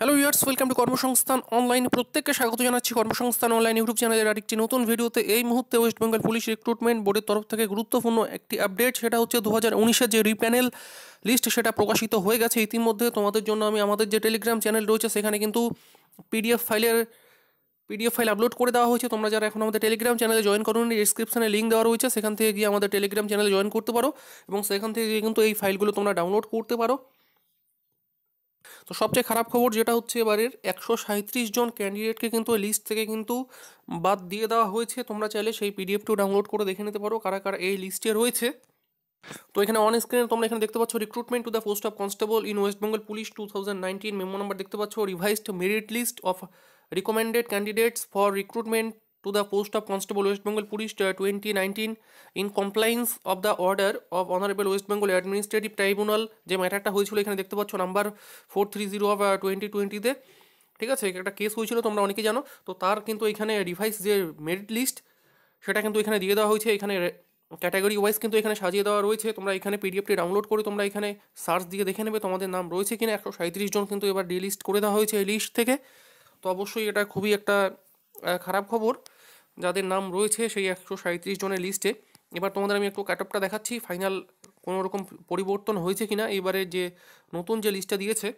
hello years welcome to Karmasangsthan online প্রত্যেককে স্বাগত জানাচ্ছি কর্মসংস্থান অনলাইন ইউটিউব চ্যানেলের আরেকটি নতুন ভিডিওতে এই মুহূর্তে ওয়েস্ট বেঙ্গল পুলিশ রিক্রুটমেন্ট বোর্ডের তরফ থেকে গুরুত্বপূর্ণ একটি আপডেট সেটা হচ্ছে দু হাজার উনিশের যে রিপ্যানেল লিস্ট সেটা প্রকাশিত হয়ে গেছে ইতিমধ্যে তোমাদের জন্য আমি আমাদের যে টেলিগ্রাম চ্যানেল রয়েছে সেখানে কিন্তু পিডিএফ ফাইলের পিডিএফ ফাইল আপলোড করে দেওয়া হয়েছে তোমরা যারা এখন আমাদের টেলিগ্রাম চ্যানেলে জয়েন নি ডিসক্রিপশানে লিঙ্ক দেওয়া রয়েছে সেখান থেকে গিয়ে আমাদের টেলিগ্রাম চ্যানেলে জয়েন করতে পারো এবং সেখান থেকে গিয়ে কিন্তু এই ফাইলগুলো তোমরা ডাউনলোড করতে পারো তো সবচেয়ে খারাপ খবর যেটা হচ্ছে এবারের একশো সাঁত্রিশ জন ক্যান্ডিডেটকে কিন্তু এই লিস্ট থেকে কিন্তু বাদ দিয়ে দেওয়া হয়েছে তোমরা চাইলে সেই পিডিএফটিও ডাউনলোড করে দেখে নিতে পারো কারা কারা এই লিস্টে রয়েছে তো এখানে অন স্ক্রিনে তোমরা এখানে দেখতে পাচ্ছ recruitment to the post of constable in West Bengal police two thousand nineteen memo number দেখতে পাচ্ছ revised merit list of recommended candidates for recruitment to the post of Constable West Bengal Police 2019 uh, in compliance of the order of Honorable West Bengal administrative tribunal যে ম্যাটারটা হয়েছিল এখানে দেখতে পাচ্ছ number four three zero of twenty টোয়েন্টিতে ঠিক আছে একটা কেস হয়েছিল তোমরা অনেকে জানো তো তার কিন্তু এখানে রিভাইস যে মেরিট লিস্ট সেটা কিন্তু এখানে দিয়ে দেওয়া হয়েছে এখানে ক্যাটাগরি ওয়াইজ কিন্তু এখানে সাজিয়ে দেওয়া রয়েছে তোমরা এখানে পিডিএফটি ডাউনলোড করে তোমরা এখানে সার্চ দিয়ে দেখে নেবে তোমাদের নাম রয়েছে কিনা একশো সাঁত্রিশ জন কিন্তু এবার ডিলিস্ট করে দেওয়া হয়েছে এই লিস্ট থেকে তো অবশ্যই এটা খুবই একটা খারাপ খবর যাদের নাম রয়েছে সেই একশো সাঁত্রিশ জনের লিস্টে এবার তোমাদের আমি একটু ক্যাট আপটা দেখাচ্ছি ফাইনাল কোনো রকম পরিবর্তন হয়েছে কি না এবারে যে নতুন যে লিস্টটা দিয়েছে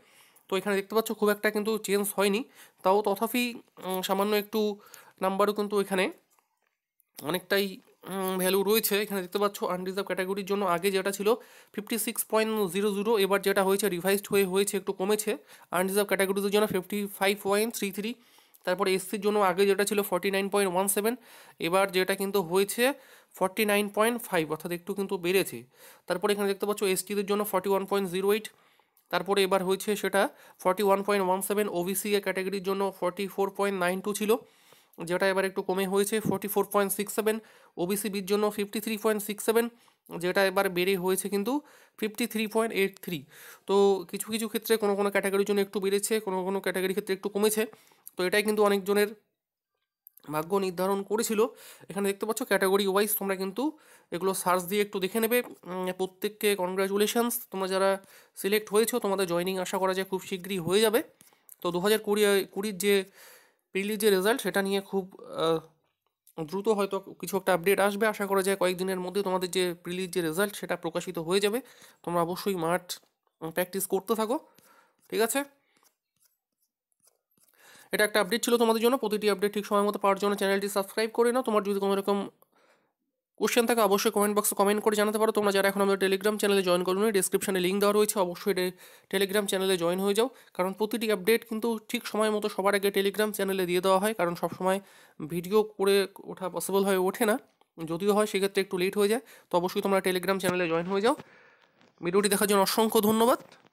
তো এখানে দেখতে পাচ্ছ খুব একটা কিন্তু চেঞ্জ হয়নি তাও তথাপি সামান্য একটু নাম্বারও কিন্তু এখানে অনেকটাই ভ্যালু রয়েছে এখানে দেখতে পাচ্ছ আনরিজার্ভ ক্যাটাগরির জন্য আগে যেটা ছিল fifty six point zero zero এবার যেটা হয়েছে রিভাইজড হয়ে হয়েছে একটু কমেছে আনরিজার্ভ ক্যাটাগরিদের জন্য fifty five point three three তারপরে এসসির জন্য আগে যেটা ছিল forty nine point one seven এবার যেটা কিন্তু হয়েছে ফর্টি নাইন পয়েন্ট ফাইভ অর্থাৎ একটু কিন্তু বেড়েছে তারপরে এখানে দেখতে পাচ্ছ এসটিদের জন্য forty one point zero eight তারপরে এবার হয়েছে সেটা forty one point one seven OBC ক্যাটাগরির জন্য forty four point nine two ছিল যেটা এবার একটু কমে হয়েছে forty four point six seven ওবিসিবির বির জন্য fifty three point six seven যেটা এবার বেড়ে হয়েছে কিন্তু fifty three point eight three তো কিছু কিছু ক্ষেত্রে কোনো কোনো ক্যাটাগরির জন্য একটু বেড়েছে কোনো কোনো ক্যাটাগরির ক্ষেত্রে একটু কমেছে তো এটাই কিন্তু অনেকজনের ভাগ্য নির্ধারণ করেছিল এখানে দেখতে পাচ্ছ ক্যাটাগরি ওয়াইজ তোমরা কিন্তু এগুলো সার্চ দিয়ে একটু দেখে নেবে প্রত্যেককে কনগ্রাচুলেশনস তোমরা যারা সিলেক্ট হয়েছো তোমাদের জয়নিং আশা করা যায় খুব শীঘ্রই হয়ে যাবে তো দু হাজার কুড়ি কুড়ির যে পিলির যে রেজাল্ট সেটা নিয়ে খুব দ্রুত হয়তো কিছু একটা আপডেট আসবে আশা করা যায় কয়েকদিনের মধ্যে তোমাদের যে প্রিলির যে রেজাল্ট সেটা প্রকাশিত হয়ে যাবে তোমরা অবশ্যই মাঠ প্র্যাকটিস করতে থাকো ঠিক আছে এটা একটা আপডেট ছিল তোমাদের জন্য প্রতিটি আপডেট ঠিক সময় মতো পাওয়ার জন্য চ্যানেলটি সাবস্ক্রাইব করে নাও তোমার যদি কোনো রকম কোশ্চেন থাকে অবশ্যই কমেন্ট বক্সে কমেন্ট করে জানাতে পারো তোমরা যারা এখন আমাদের টেলিগ্রাম চ্যানেলে জয়েন করো নি ডিসক্রিপশানে লিঙ্ক দেওয়া রয়েছে অবশ্যই টেলিগ্রাম চ্যানেলে জয়েন হয়ে যাও কারণ প্রতিটি আপডেট কিন্তু ঠিক সময় মতো সবার আগে টেলিগ্রাম চ্যানেলে দিয়ে দেওয়া হয় কারণ সবসময় ভিডিও করে ওঠা পসিবল হয়ে ওঠে না যদিও হয় সেক্ষেত্রে একটু লেট হয়ে যায় তো অবশ্যই তোমরা টেলিগ্রাম চ্যানেলে জয়েন হয়ে যাও ভিডিওটি দেখার জন্য অসংখ্য ধন্যবাদ